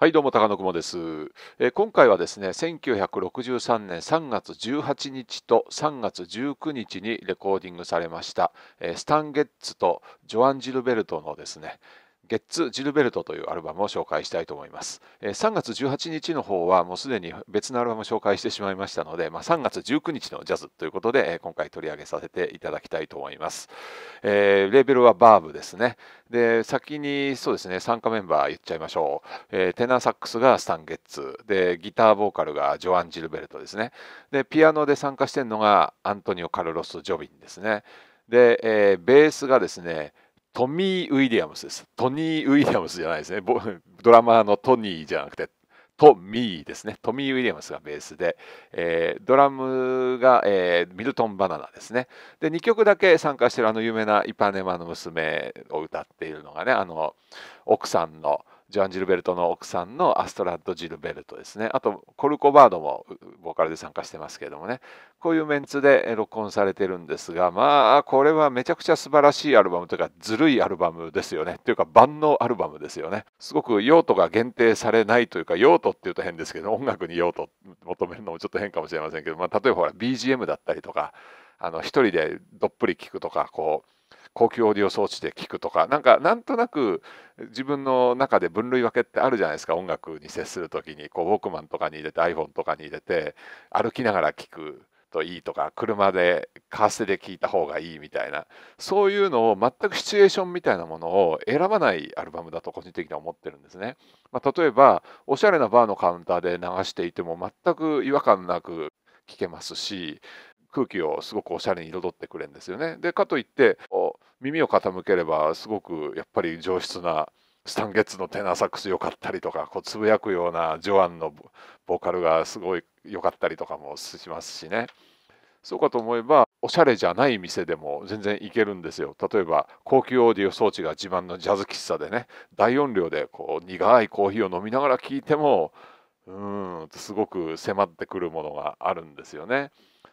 はいどうも高野雲です、えー、今回はですね1963年3月18日と3月19日にレコーディングされました、えー、スタン・ゲッツとジョアン・ジルベルトのですね、ゲッツ・ジルベルトというアルバムを紹介したいと思います。3月18日の方はもうすでに別のアルバムを紹介してしまいましたので、まあ、3月19日のジャズということで今回取り上げさせていただきたいと思います。えー、レーベルはバーブですね。で先にそうですね参加メンバー言っちゃいましょう。えー、テナーサックスがスタン・ゲッツでギターボーカルがジョアン・ジルベルトですね。でピアノで参加してるのがアントニオ・カルロス・ジョビンですね。で、えー、ベースがですねトミー・ウィリアムスです。トニー・ウィリアムスじゃないですね。ドラマーのトニーじゃなくて、トミーですね。トミー・ウィリアムスがベースで、えー、ドラムが、えー、ミルトン・バナナですね。で、2曲だけ参加してるあの有名なイパネマの娘を歌っているのがね、あの、奥さんの、ジョアン・ジルベルトの奥さんのアストラッド・ジルベルトですねあとコルコバードもボーカルで参加してますけれどもねこういうメンツで録音されてるんですがまあこれはめちゃくちゃ素晴らしいアルバムというかずるいアルバムですよねというか万能アルバムですよねすごく用途が限定されないというか用途っていうと変ですけど音楽に用途求めるのもちょっと変かもしれませんけど、まあ、例えばほら BGM だったりとかあの一人でどっぷり聴くとかこう高級オーディオ装置で聞くとかなんかなんとなく自分の中で分類分けってあるじゃないですか音楽に接する時にこうウォークマンとかに入れて iPhone とかに入れて歩きながら聞くといいとか車でカーステで聞いた方がいいみたいなそういうのを全くシチュエーションみたいなものを選ばないアルバムだと個人的には思ってるんですね、まあ、例えばおしゃれなバーのカウンターで流していても全く違和感なく聴けますし空気をすごくおしゃれに彩ってくれるんですよねでかといって耳を傾ければすごくやっぱり上質なスタンゲッツのテナーサックス良かったりとかこうつぶやくようなジョアンのボーカルがすごい良かったりとかもしますしねそうかと思えばおしゃれじゃない店でも全然いけるんですよ例えば高級オーディオ装置が自慢のジャズ喫茶でね大音量でこう苦いコーヒーを飲みながら聴いてもうんすごく迫ってくるものがあるんですよね。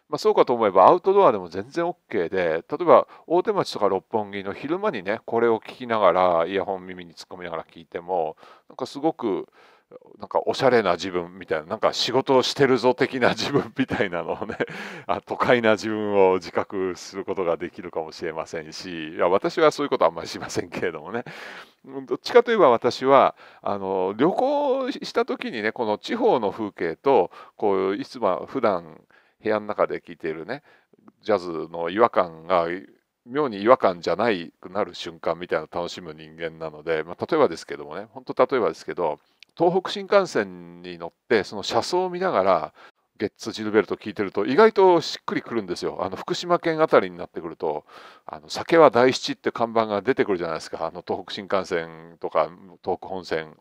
まあ、そうかと思えばアウトドアでも全然 OK で例えば大手町とか六本木の昼間にねこれを聞きながらイヤホン耳に突っ込みながら聞いてもなんかすごくなんかおしゃれな自分みたいななんか仕事をしてるぞ的な 自分みたいなのをねあ都会な自分を自覚することができるかもしれませんしいや私はそういうことあんまりしませんけれどもねどっちかといえば私はあの旅行した時にねこの地方の風景とこういつも普段部屋の中で聴いているねジャズの違和感が妙に違和感じゃないくなる瞬間みたいなのを楽しむ人間なので、まあ、例えばですけどもね本当例えばですけど東北新幹線に乗ってその車窓を見ながらゲッツ・ジルベルト聞いてると意外としっくりくるんですよあの福島県辺りになってくると「あの酒は大七」って看板が出てくるじゃないですかあの東北新幹線とか東北本線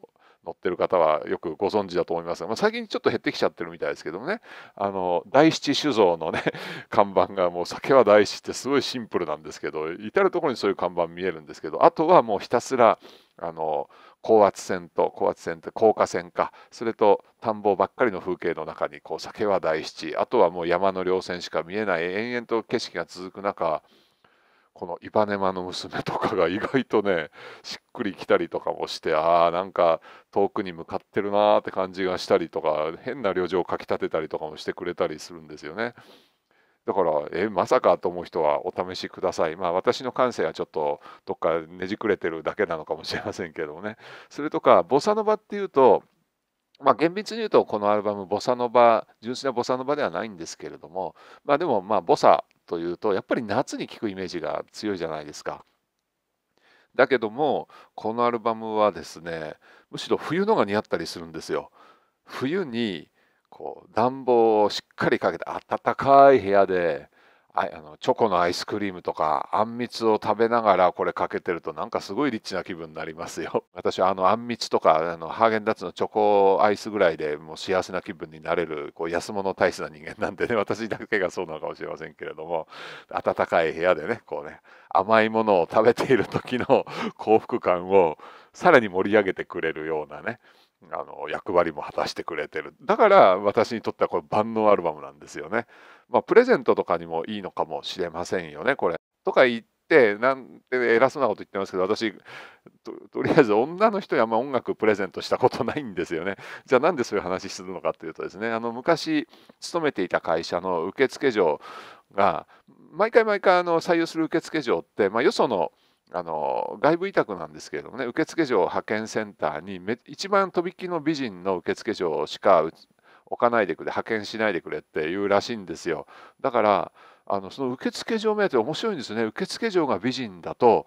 乗ってる方はよくご存知だと思いますが、まあ、最近ちょっと減ってきちゃってるみたいですけどもねあの第七酒造のね 看板がもう酒は大七ってすごいシンプルなんですけど至る所にそういう看板見えるんですけどあとはもうひたすらあの高圧線と高圧線って高架線かそれと田んぼばっかりの風景の中にこう酒は大七あとはもう山の稜線しか見えない延々と景色が続く中この「イバネマの娘」とかが意外とね しっくりきたりとかもしてああなんか遠くに向かってるなーって感じがしたりとか変な旅情をかき立てたりとかもしてくれたりするんですよね。だからえまさかと思う人はお試しください。まあ私の感性はちょっとどっかねじくれてるだけなのかもしれませんけどもね。それとかボサノバっていうとまあ、厳密に言うとこのアルバムボサノバ純粋なボサノバではないんですけれどもまあでもまあボサというとやっぱり夏に聴くイメージが強いじゃないですか。だけどもこのアルバムはですねむしろ冬のが似合ったりするんですよ。冬にこう暖房をしっかりかけて暖かい部屋であのチョコのアイスクリームとかあんみつを食べながらこれかけてるとなんかすごいリッチな気分になりますよ 私はあのあんみつとかあのハーゲンダッツのチョコアイスぐらいでもう幸せな気分になれるこう安物体質な人間なんでね 私だけがそうなのかもしれませんけれども暖かい部屋でねこうね甘いものを食べている時の 幸福感をさらに盛り上げてくれるようなねあの役割も果たしてくれてるだから私にとってはこれ万能アルバムなんですよね。まあ、プレゼントとかにもいいのかもしれませんよねこれ。とか言ってなんて偉そうなこと言ってますけど私とりあえず女の人にあんま音楽プレゼントしたことないんですよね。じゃあなんでそういう話するのかっていうとですねあの昔勤めていた会社の受付嬢が毎回毎回あの採用する受付嬢って、まあ、よそのあの外部委託なんですけれどもね受付嬢派遣センターにめ一番とびきの美人の受付嬢しか置かないでくれ派遣しないでくれっていうらしいんですよだからあのその受付嬢目当て面白いんですね受付嬢が美人だと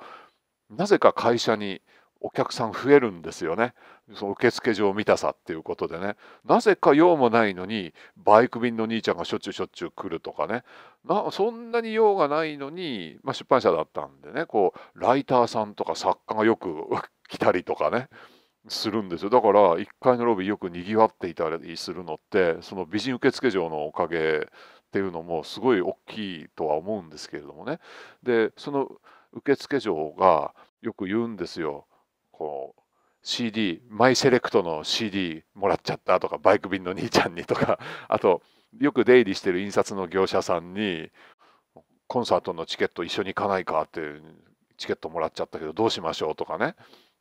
なぜか会社にお客さん増えるんですよねその受付を見たさっていうことでねなぜか用もないのにバイク便の兄ちゃんがしょっちゅうしょっちゅう来るとかねなそんなに用がないのに、まあ、出版社だったんでねこうライターさんとか作家がよく来たりとかねするんですよだから1階のロビーよくにぎわっていたりするのってその美人受付嬢のおかげっていうのもすごい大きいとは思うんですけれどもねでその受付嬢がよく言うんですよこう CD マイセレクトの CD もらっちゃったとかバイク便の兄ちゃんにとか あとよく出入りしてる印刷の業者さんにコンサートのチケット一緒に行かないかってチケットもらっちゃったけどどうしましょうとかね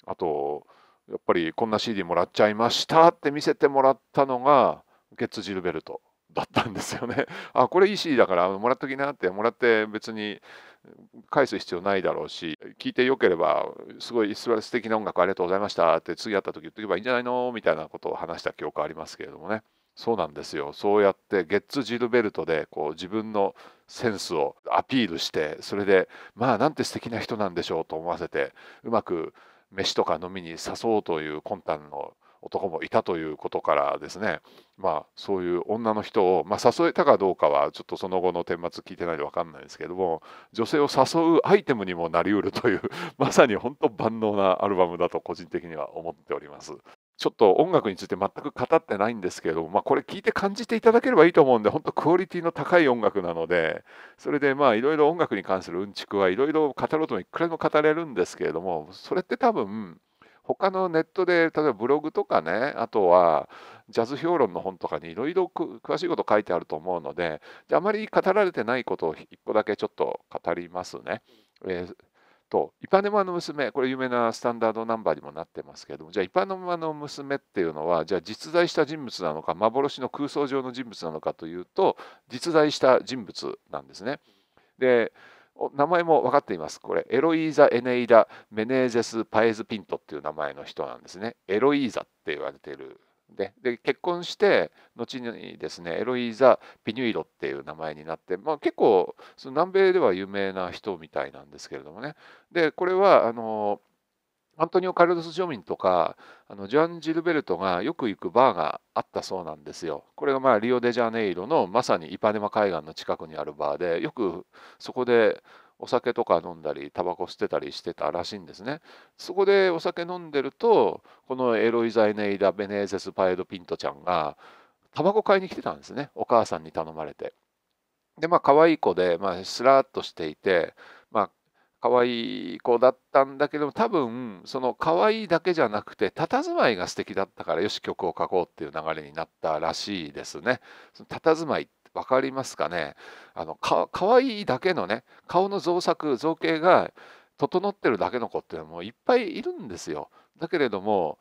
あとやっぱりこんな CD もらっちゃいましたって見せてもらったのがゲッツ・ジルベルトだったんですよね。あこれ EC だからもらっときなってもらって別に返す必要ないだろうし聞いてよければすごい素敵な音楽ありがとうございましたって次会った時言っとけばいいんじゃないのみたいなことを話した記憶ありますけれどもねそうなんですよそうやってゲッツ・ジルベルトでこう自分のセンスをアピールしてそれでまあなんて素敵な人なんでしょうと思わせてうまく飯とか飲みに誘うという魂胆の男もいたということからですね、まあ、そういう女の人を、まあ、誘えたかどうかはちょっとその後の顛末聞いてないで分かんないですけども女性を誘うアイテムにもなりうるという まさに本当万能なアルバムだと個人的には思っております。ちょっと音楽について全く語ってないんですけれども、まあ、これ聞いて感じていただければいいと思うんで、本当クオリティの高い音楽なので、それでまあいろいろ音楽に関するうんちくはいろいろ語ろうともいくらでも語れるんですけれども、それって多分他のネットで例えばブログとかねあとはジャズ評論の本とかにいろいろ詳しいこと書いてあると思うのであまり語られてないことを一個だけちょっと語りますね。えーと「イパネマの娘」これ有名なスタンダードナンバーにもなってますけどもじゃあイパネマの娘っていうのはじゃあ実在した人物なのか幻の空想上の人物なのかというと実在した人物なんですね。で名前も分かっていますこれエロイーザ・エネイダ・メネーゼス・パエズ・ピントっていう名前の人なんですねエロイーザって言われているでで結婚して後にですねエロイーザ・ピニュイロっていう名前になって、まあ、結構その南米では有名な人みたいなんですけれどもねでこれはあのーアントニオ・カルロス・ジョミンとかあのジョアン・ジルベルトがよく行くバーがあったそうなんですよ。これがまあリオデジャネイロのまさにイパネマ海岸の近くにあるバーでよくそこでお酒とか飲んだりタバコ吸ってたりしてたらしいんですね。そこでお酒飲んでるとこのエロイ・ザイネイダ・ベネーゼス・パエド・ピントちゃんがタバコ買いに来てたんですねお母さんに頼まれて。でまあ可愛い子で、まあ、スラーっとしていて、まあ、可愛い子だったんだけども多分その可愛いだけじゃなくて佇まいが素敵だったからよし曲を書こうっていう流れになったらしいですね。その佇まい分かりますかねあのかわいいだけのね顔の造作造形が整ってるだけの子っていうのもいっぱいいるんですよ。だけれども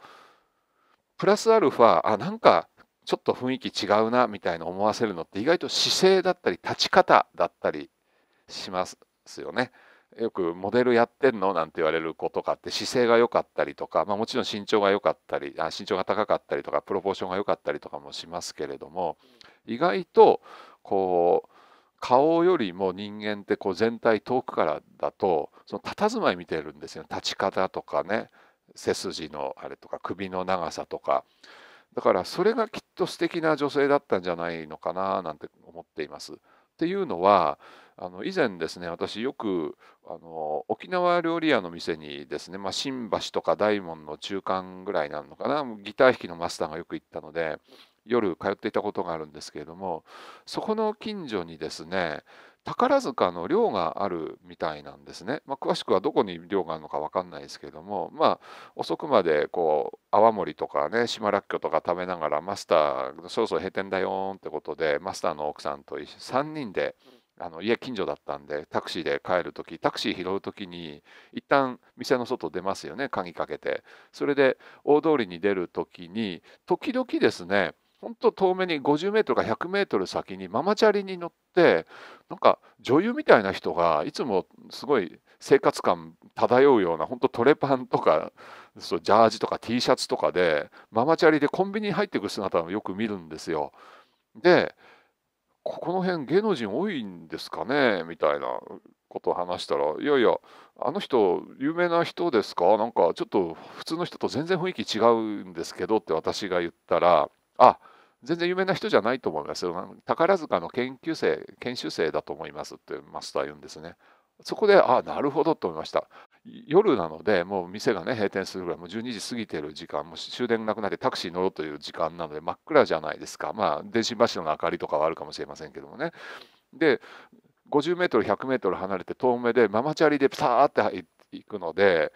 プラスアルファあなんかちょっと雰囲気違うなみたいな思わせるのって意外と姿勢だったり立ち方だったりしますよね。よくモデルやってんのなんて言われる子とかって姿勢が良かったりとか、まあ、もちろん身長が良かったりあ身長が高かったりとかプロポーションが良かったりとかもしますけれども意外とこう顔よりも人間ってこう全体遠くからだとその佇まい見てるんですよ立ち方とかね背筋のあれとか首の長さとかだからそれがきっと素敵な女性だったんじゃないのかななんて思っています。っていうのはあの以前ですね私よくあの沖縄料理屋の店にですね、まあ、新橋とか大門の中間ぐらいなのかなギター弾きのマスターがよく行ったので夜通っていたことがあるんですけれどもそこの近所にですね宝塚の寮があるみたいなんですね、まあ、詳しくはどこに寮があるのか分かんないですけども、まあ、遅くまでこう泡盛とかね島らっきょとか食べながらマスターそろそろ閉店だよってことでマスターの奥さんと3人であの家近所だったんでタクシーで帰る時タクシー拾う時に一旦店の外出ますよね鍵かけてそれで大通りに出る時に時々ですね本当遠目に50メートルか100メートル先にママチャリに乗ってなんか女優みたいな人がいつもすごい生活感漂うような本当トレパンとかそうジャージとか T シャツとかでママチャリでコンビニに入っていく姿をよく見るんですよ。でここの辺芸能人多いんですかねみたいなことを話したら「いやいやあの人有名な人ですかなんかちょっと普通の人と全然雰囲気違うんですけど」って私が言ったら。あ全然有名な人じゃないと思いますよ宝塚の研究生研修生だと思いますってマスター言うんですねそこでああ、なるほどと思いました夜なのでもう店がね閉店するぐらいもう12時過ぎてる時間も終電なくなってタクシー乗ろうという時間なので真っ暗じゃないですかまあ電信柱の明かりとかはあるかもしれませんけどもねで50メートル100メートル離れて遠目でママチャリでピターって行くので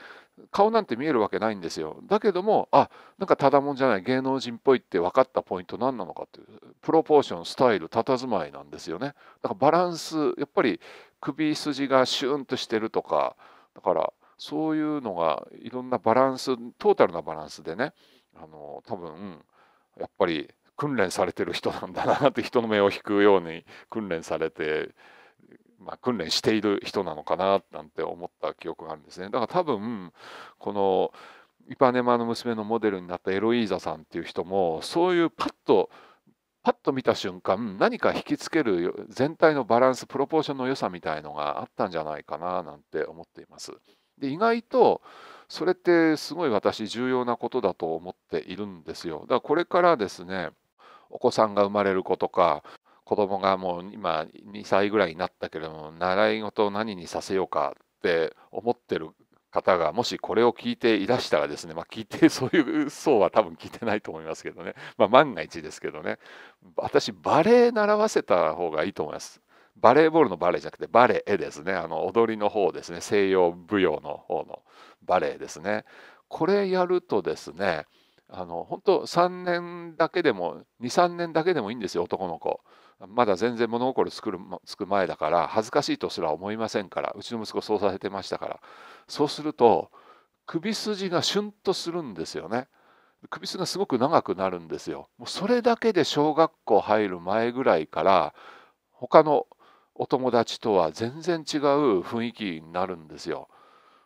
顔なんて見えるわけないんですよだけどもあなんかただもんじゃない芸能人っぽいって分かったポイント何なのかっていうプロポーションスタイル佇まいなんですよねだからバランスやっぱり首筋がシューンとしてるとかだからそういうのがいろんなバランストータルなバランスでねあの多分やっぱり訓練されてる人なんだなって人の目を引くように訓練されてまあ、訓練している人なのかななんて思った記憶があるんですね。だから多分このイパネマの娘のモデルになったエロイーザさんっていう人もそういうパッとパッと見た瞬間何か引きつける全体のバランスプロポーションの良さみたいのがあったんじゃないかななんて思っています。で意外とそれってすごい私重要なことだと思っているんですよ。だからこれからですねお子さんが生まれる子とか子供がもう今2歳ぐらいになったけれども習い事を何にさせようかって思ってる方がもしこれを聞いていらしたらですね、まあ、聞いてそういう層は多分聞いてないと思いますけどね、まあ、万が一ですけどね私バレエ習わせた方がいいと思います。バレーボールのバレーじゃなくてバレエですねあの踊りの方ですね西洋舞踊の方のバレエですねこれやるとですねあの本当3年だけでも23年だけでもいいんですよ男の子まだ全然物心つくるつく前だから恥ずかしいとすら思いませんからうちの息子そうさせてましたからそうすると首筋がシュンとするんですよね首筋がすごく長くなるんですよもうそれだけで小学校入る前ぐらいから他のお友達とは全然違う雰囲気になるんですよ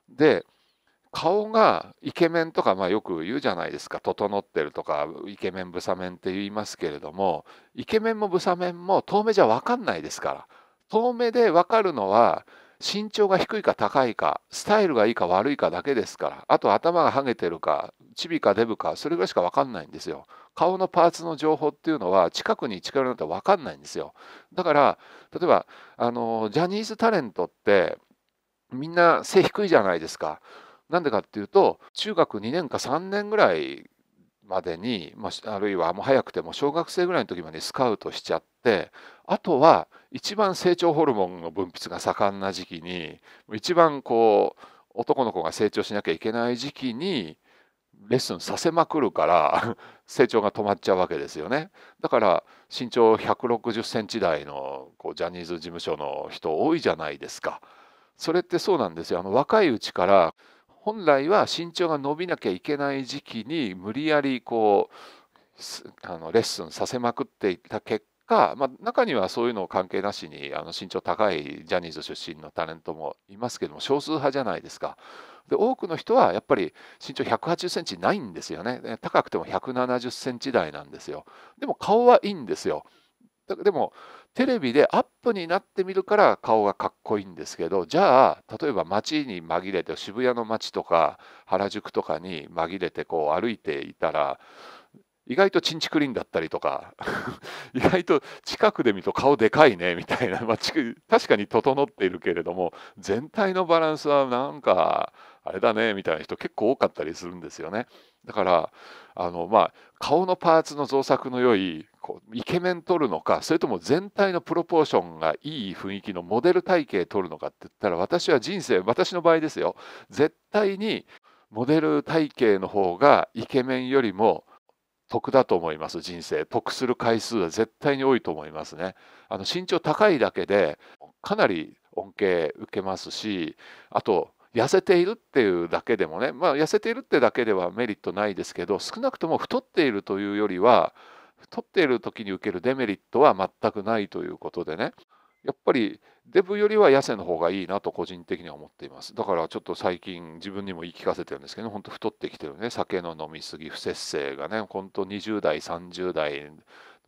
で顔がイケメンとか、まあ、よく言うじゃないですか整ってるとかイケメンブサメンって言いますけれどもイケメンもブサメンも遠目じゃ分かんないですから遠目で分かるのは身長が低いか高いかスタイルがいいか悪いかだけですからあと頭がはげてるかチビかデブかそれぐらいしか分かんないんですよ顔のパーツの情報っていうのは近くに近寄るなって分かんないんですよだから例えばあのジャニーズタレントってみんな背低いじゃないですかなんでかっていうと中学2年か3年ぐらいまでに、まあ、あるいはもう早くても小学生ぐらいの時までスカウトしちゃってあとは一番成長ホルモンの分泌が盛んな時期に一番こう男の子が成長しなきゃいけない時期にレッスンさせまくるから 成長が止まっちゃうわけですよねだから身長160センチ台のこうジャニーズ事務所の人多いじゃないですかそれってそうなんですよあの若いうちから本来は身長が伸びなきゃいけない時期に無理やりこうあのレッスンさせまくっていた結果、まあ、中にはそういうのを関係なしにあの身長高いジャニーズ出身のタレントもいますけども少数派じゃないですか。で多くの人はやっぱり身長1 8 0センチないんですよね高くても1 7 0センチ台なんですよでも顔はいいんですよでもテレビでアップになってみるから顔がかっこいいんですけどじゃあ例えば街に紛れて渋谷の街とか原宿とかに紛れてこう歩いていたら意外とちんちくりんだったりとか 意外と近くで見ると顔でかいねみたいな、まあ、確かに整っているけれども全体のバランスはなんかあれだねみたいな人結構多かったりするんですよね。だからあの、まあ、顔のパーツの造作の良いこうイケメン取るのかそれとも全体のプロポーションがいい雰囲気のモデル体型取るのかって言ったら私は人生私の場合ですよ絶対にモデル体型の方がイケメンよりも得だと思います人生得する回数は絶対に多いと思いますねあの身長高いだけでかなり恩恵受けますしあと痩せているっていうだけでもね、まあ、痩せているってだけではメリットないですけど少なくとも太っているというよりは太っている時に受けるデメリットは全くないということでねやっぱりデブよりは痩せの方がいいなと個人的には思っていますだからちょっと最近自分にも言い聞かせてるんですけど、本当太ってきてるね酒の飲み過ぎ不節制がね本当20代30代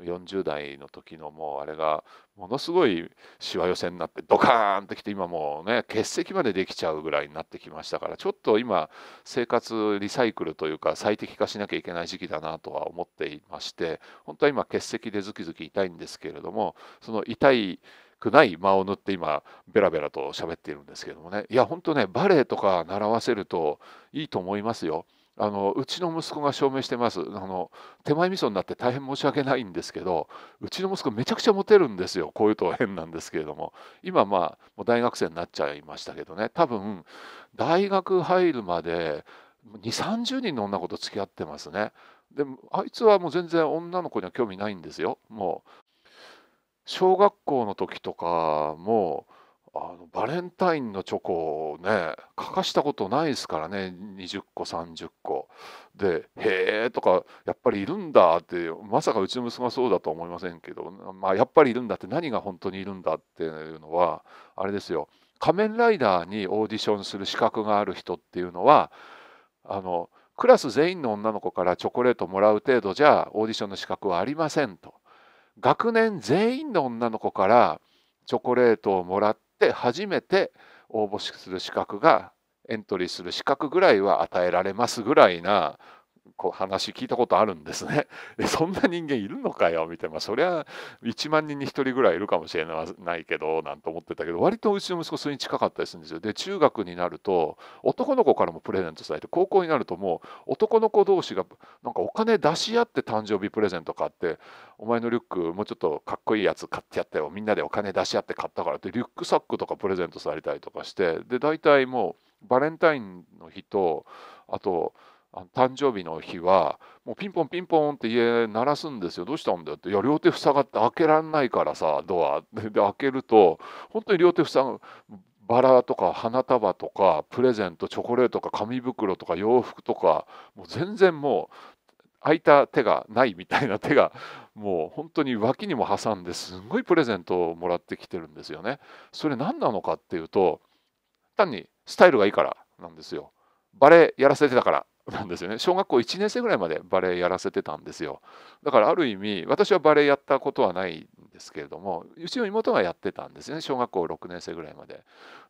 40代の時のもうあれがものすごいしわ寄せになってドカーンってきて今もうね欠席までできちゃうぐらいになってきましたからちょっと今生活リサイクルというか最適化しなきゃいけない時期だなとは思っていまして本当は今欠席でズキズキ痛いんですけれどもその痛いくない間を塗って今ベラベラと喋っているんですけどもねいやほんとねバレエとか習わせるといいと思いますよ。あのうちの息子が証明してますあの手前味噌になって大変申し訳ないんですけどうちの息子めちゃくちゃモテるんですよこういうと変なんですけれども今まあもう大学生になっちゃいましたけどね多分大学入るまで2 3 0人の女の子と付き合ってますねでもあいつはもう全然女の子には興味ないんですよもう小学校の時とかもあのバレンタインのチョコをね欠かしたことないですからね20個30個で「へえ」とか「やっぱりいるんだ」ってまさかうちの息子がそうだとは思いませんけど、まあ、やっぱりいるんだって何が本当にいるんだっていうのはあれですよ仮面ライダーにオーディションする資格がある人っていうのはあのクラス全員の女の子からチョコレートもらう程度じゃオーディションの資格はありませんと。学年全員の女の子からチョコレートをもらって初めて応募する資格がエントリーする資格ぐらいは与えられますぐらいなこう話聞いたことあるんですね。で そんな人間いるのかよみたいな、まそりゃ1万人に1人ぐらいいるかもしれないけどなんて思ってたけど割とうちの息子それに近かったりするんですよ。で中学になると男の子からもプレゼントされて高校になるともう男の子同士がなんかお金出し合って誕生日プレゼント買ってお前のリュックもうちょっとかっこいいやつ買ってやったよみんなでお金出し合って買ったからってリュックサックとかプレゼントされたりとかしてで大体もうバレンタインの日とあと誕生日の日はもうピンポンピンポンって家鳴らすんですよどうしたんだよっていや両手塞がって開けられないからさドア で開けると本当に両手塞ぐバラとか花束とかプレゼントチョコレートとか紙袋とか洋服とかもう全然もう開いた手がないみたいな手がもう本当に脇にも挟んですごいプレゼントをもらってきてるんですよね。それ何なのかっていうと単にスタイルがいいからなんですよ。バレエやらせてたからなんですよね小学校1年生ぐらいまでバレエやらせてたんですよだからある意味私はバレエやったことはないんですけれどもうちの妹がやってたんですね小学校6年生ぐらいまで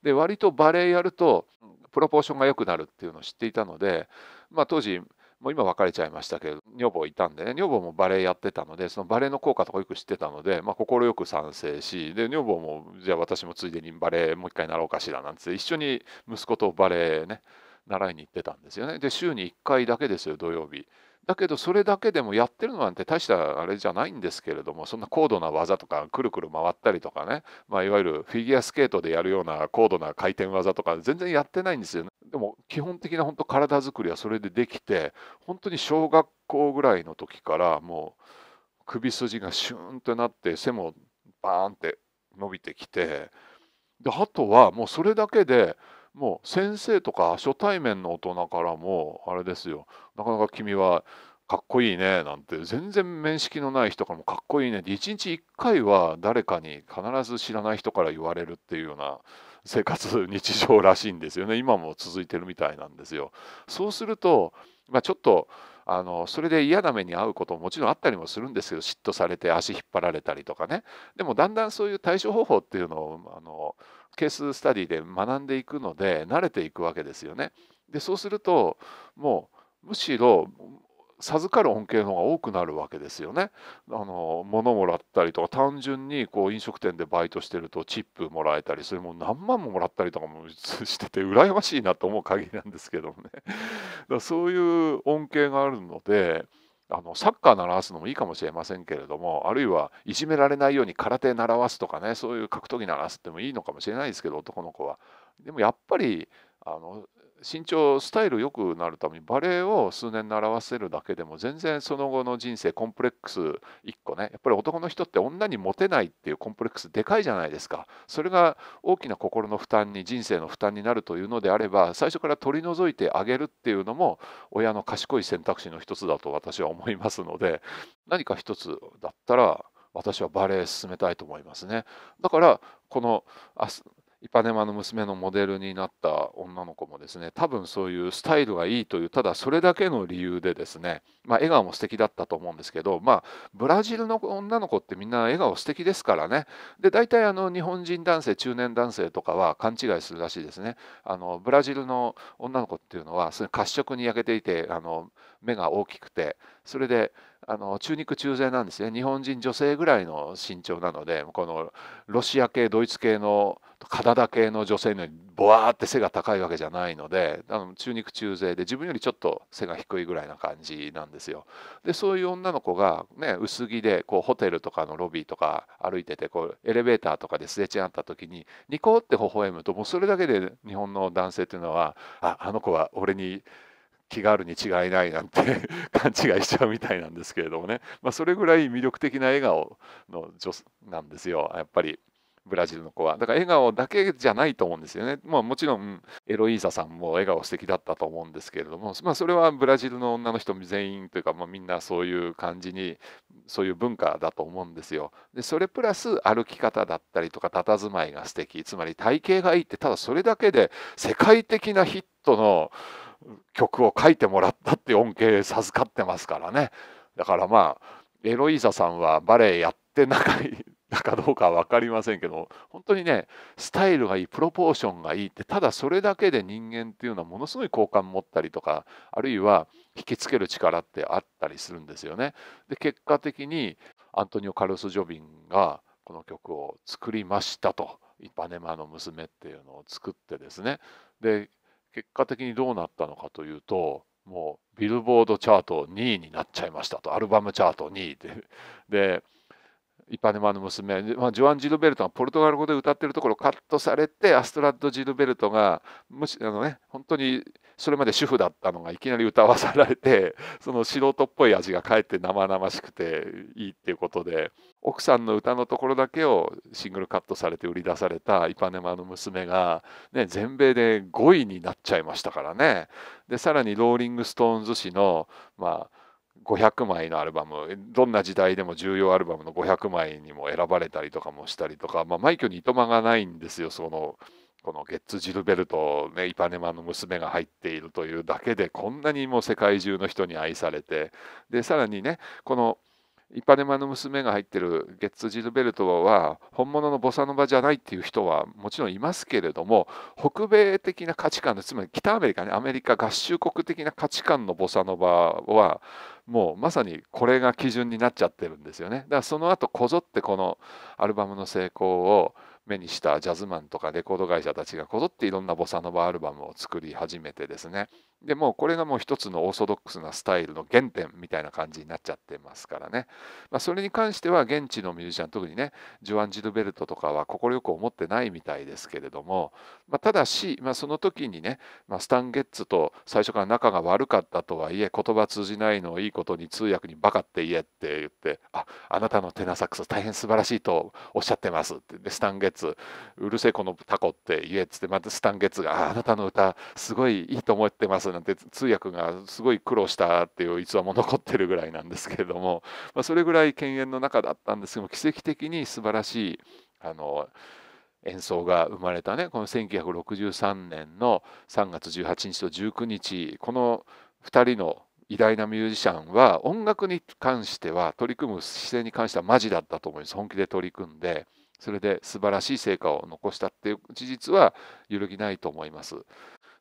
で割とバレエやるとプロポーションが良くなるっていうのを知っていたので、まあ、当時もう今別れちゃいましたけど女房いたんでね女房もバレエやってたのでそのバレエの効果とかよく知ってたので快、まあ、心よく賛成しで女房もじゃあ私もついでにバレエもう一回なろうかしらなんつって一緒に息子とバレエね習いに行ってたんですよねで週に1回だけですよ土曜日だけどそれだけでもやってるのなんて大したあれじゃないんですけれどもそんな高度な技とかくるくる回ったりとかね、まあ、いわゆるフィギュアスケートでやるような高度な回転技とか全然やってないんですよねでも基本的な本当体づくりはそれでできて本当に小学校ぐらいの時からもう首筋がシューンとなって背もバーンって伸びてきてであとはもうそれだけでもう先生とか初対面の大人からもあれですよなかなか君はかっこいいねなんて全然面識のない人からもかっこいいねって一日一回は誰かに必ず知らない人から言われるっていうような生活日常らしいんですよね今も続いてるみたいなんですよ。そうすると、まあ、ちょっとあのそれで嫌な目に遭うことももちろんあったりもするんですけど嫉妬されて足引っ張られたりとかねでもだんだんそういう対処方法っていうのをあのケーススタディで学んでいくので慣れていくわけですよね。でそうするともうむしろ授かる恩恵の方が多くなるわけですよね。あの物もらったりとか単純にこう飲食店でバイトしてるとチップもらえたりそれも何万ももらったりとかもしてて羨ましいなと思う限りなんですけどもね。だそういう恩恵があるので。あのサッカー習わすのもいいかもしれませんけれどもあるいはいじめられないように空手習わすとかねそういう格闘技習わすってもいいのかもしれないですけど男の子は。でもやっぱりあの身長スタイル良くなるためにバレエを数年習わせるだけでも全然その後の人生コンプレックス1個ねやっぱり男の人って女にモテないっていうコンプレックスでかいじゃないですかそれが大きな心の負担に人生の負担になるというのであれば最初から取り除いてあげるっていうのも親の賢い選択肢の一つだと私は思いますので何か一つだったら私はバレエ進めたいと思いますね。だからこのイパネマの娘のモデルになった女の子もですね多分そういうスタイルがいいというただそれだけの理由でですね、まあ、笑顔も素敵だったと思うんですけど、まあ、ブラジルの女の子ってみんな笑顔素敵ですからねで大体あの日本人男性中年男性とかは勘違いするらしいですねあのブラジルの女の子っていうのは褐色に焼けていてあの目が大きくてそれであの中肉中背なんですね日本人女性ぐらいの身長なのでこのロシア系ドイツ系のカナダ系の女性のようにボワーって背が高いわけじゃないのであの中肉中背で自分よりちょっと背が低いぐらいな感じなんですよ。でそういう女の子が、ね、薄着でこうホテルとかのロビーとか歩いててこうエレベーターとかですれ違った時にニコって微笑むともうそれだけで日本の男性っていうのはああの子は俺に気があるに違いないなんて 勘違いしちゃうみたいなんですけれどもね、まあ、それぐらい魅力的な笑顔の女なんですよやっぱり。ブラジルの子はだから笑顔だけじゃないと思うんですよね、まあ、もちろんエロイーザさんも笑顔素敵だったと思うんですけれども、まあ、それはブラジルの女の人全員というか、まあ、みんなそういう感じにそういう文化だと思うんですよでそれプラス歩き方だったりとか佇まいが素敵つまり体型がいいってただそれだけで世界的なヒットの曲を書いてもらったって恩恵授かってますからねだからまあエロイーザさんはバレエやってなかったかどうかは分かりませんけど本当にねスタイルがいいプロポーションがいいってただそれだけで人間っていうのはものすごい好感持ったりとかあるいは引きつける力ってあったりするんですよね。で結果的にアントニオ・カルス・ジョビンがこの曲を作りましたと「イパネマの娘」っていうのを作ってですねで結果的にどうなったのかというともうビルボードチャート2位になっちゃいましたとアルバムチャート2位で。でイパネマの娘、まあ、ジョアン・ジルベルトがポルトガル語で歌ってるところカットされてアストラッド・ジルベルトがむしあの、ね、本当にそれまで主婦だったのがいきなり歌わされて その素人っぽい味がかえって生々しくていいっていうことで奥さんの歌のところだけをシングルカットされて売り出されたイパネマの娘が、ね、全米で5位になっちゃいましたからねでさらにローリング・ストーンズ誌のまあ500枚のアルバムどんな時代でも重要アルバムの500枚にも選ばれたりとかもしたりとか、まあ、枚挙にいとまがないんですよそのこのゲッツ・ジルベルト、ね、イパネマの娘が入っているというだけでこんなにも世界中の人に愛されてでさらにねこのイパネマの娘が入ってるゲッツ・ジルベルトは本物のボサノバじゃないっていう人はもちろんいますけれども北米的な価値観のつまり北アメリカねアメリカ合衆国的な価値観のボサノバはもうまさにこれが基準になっちゃってるんですよねだからその後こぞってこのアルバムの成功を目にしたジャズマンとかレコード会社たちがこぞっていろんなボサノバアルバムを作り始めてですねでもこれがもう一つのオーソドックスなスタイルの原点みたいな感じになっちゃってますからね、まあ、それに関しては現地のミュージシャン特にねジョアン・ジルベルトとかは快く思ってないみたいですけれども、まあ、ただし、まあ、その時にね、まスタン・ゲッツと最初から仲が悪かったとはいえ言葉通じないのをいいことに通訳にバカって言えって言ってああなたのテナサックス大変素晴らしいとおっしゃってますってでスタン・ゲッツうるせえこのタコって言えっつってまたスタン・ゲッツがああなたの歌すごいいいと思ってますなんて通訳がすごい苦労したっていう逸話も残ってるぐらいなんですけれども、まあ、それぐらい犬猿の中だったんですけど奇跡的に素晴らしいあの演奏が生まれたねこの1963年の3月18日と19日この2人の偉大なミュージシャンは音楽に関しては取り組む姿勢に関してはマジだったと思います本気で取り組んでそれで素晴らしい成果を残したっていう事実は揺るぎないと思います。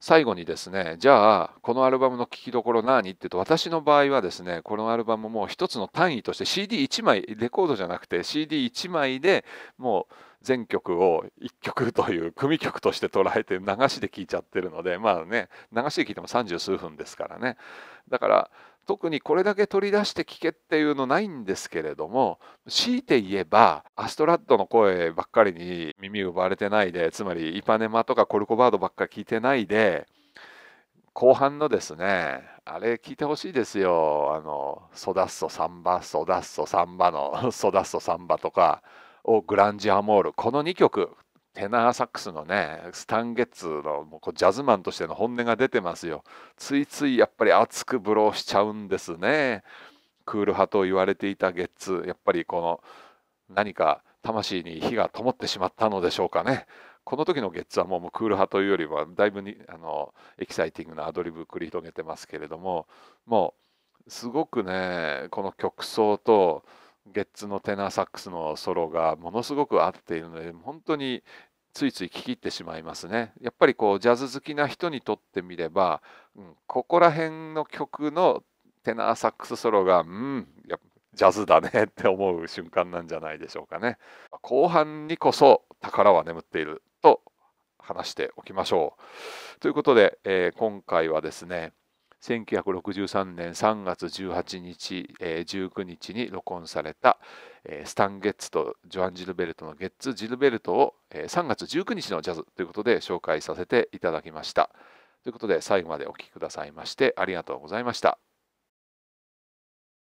最後にですねじゃあこのアルバムの聴きどころ何って言うと私の場合はですねこのアルバムもう一つの単位として CD1 枚レコードじゃなくて CD1 枚でもう全曲を1曲という組曲として捉えて流しで聴いちゃってるのでまあね流しで聴いても三十数分ですからねだから特にこれだけ取り出して聴けっていうのないんですけれども強いて言えばアストラッドの声ばっかりに耳奪われてないでつまりイパネマとかコルコバードばっかり聴いてないで後半のですねあれ聞いてほしいですよあのソダッソサンバソダッソサンバのソダッソサンバとかグランジ・アモールこの2曲テナーサックスのねスタンゲッツのもうジャズマンとしての本音が出てますよついついやっぱり熱くブローしちゃうんですねクール派と言われていたゲッツやっぱりこの何か魂に火が灯ってしまったのでしょうかねこの時のゲッツはもうクール派というよりはだいぶにあのエキサイティングなアドリブ繰り広げてますけれどももうすごくねこの曲奏とゲッツのテナーサックスのソロがものすごく合っているので本当についつい聴き入ってしまいますね。やっぱりこうジャズ好きな人にとってみれば、うん、ここら辺の曲のテナーサックスソロがうんやジャズだねって思う瞬間なんじゃないでしょうかね。後半にこそ宝は眠っていると話しておきましょう。ということで、えー、今回はですね1963年3月18日、えー、19日に録音された、えー、スタン・ゲッツとジョアン・ジルベルトのゲッツ・ジルベルトを、えー、3月19日のジャズということで紹介させていただきました。ということで最後までお聴きくださいましてありがとうございました。